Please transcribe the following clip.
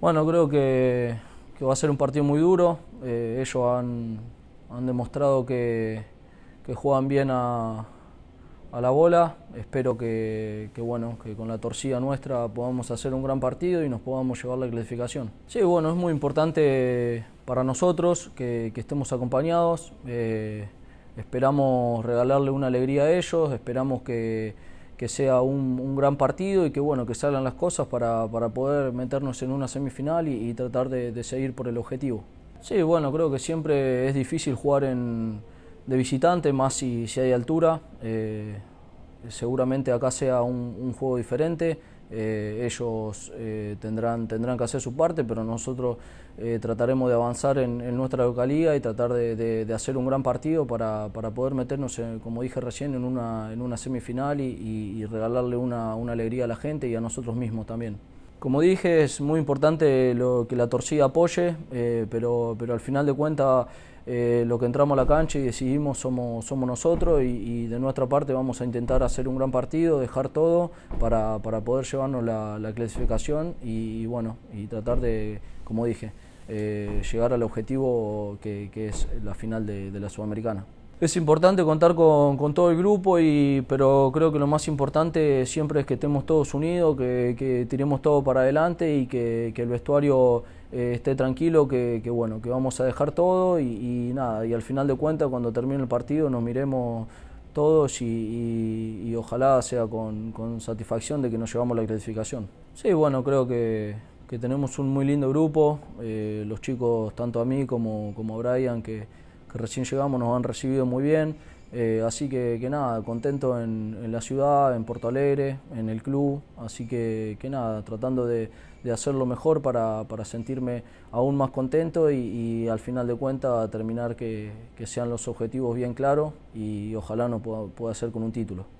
Bueno, creo que, va a ser un partido muy duro. Eh, ellos han, demostrado que, juegan bien a, la bola. Espero que, bueno, que con la torcida nuestra podamos hacer un gran partido y nos podamos llevar la clasificación. Sí, bueno, es muy importante para nosotros que, estemos acompañados. Eh, esperamos regalarle una alegría a ellos, esperamos que que sea un, gran partido y que bueno que salgan las cosas para, poder meternos en una semifinal y, tratar de, seguir por el objetivo. Sí, bueno, creo que siempre es difícil jugar en, de visitante, más si, si hay altura. Eh, seguramente acá sea un juego diferente. Eh, ellos eh, tendrán, tendrán que hacer su parte, pero nosotros eh, trataremos de avanzar en, nuestra localidad y tratar de, hacer un gran partido para, para poder meternos, como dije recién, en una, en una semifinal y, y regalarle una, una alegría a la gente y a nosotros mismos también. Como dije, es muy importante lo que la torcida apoye, eh, pero, pero al final de cuentas eh, lo que entramos a la cancha y decidimos somos, somos nosotros y, de nuestra parte vamos a intentar hacer un gran partido, dejar todo para, poder llevarnos la, clasificación y, bueno, y tratar de, como dije, eh, llegar al objetivo que, es la final de la Sudamericana. Es importante contar con, todo el grupo, y, pero creo que lo más importante siempre es que estemos todos unidos, que, tiremos todo para adelante y que, el vestuario eh, esté tranquilo, que, bueno, que vamos a dejar todo y, nada, y al final de cuentas cuando termine el partido nos miremos todos y, ojalá sea con, satisfacción de que nos llevamos la clasificación. Sí, bueno, creo que, tenemos un muy lindo grupo, eh, los chicos, tanto a mí como, como a Brian, que que recién llegamos, nos han recibido muy bien. Eh, así que, nada, contento en, la ciudad, en Porto Alegre, en el club. Así que, nada, tratando de, hacer lo mejor para, sentirme aún más contento y, al final de cuentas terminar que, sean los objetivos bien claros y ojalá no pueda, pueda ser con un título.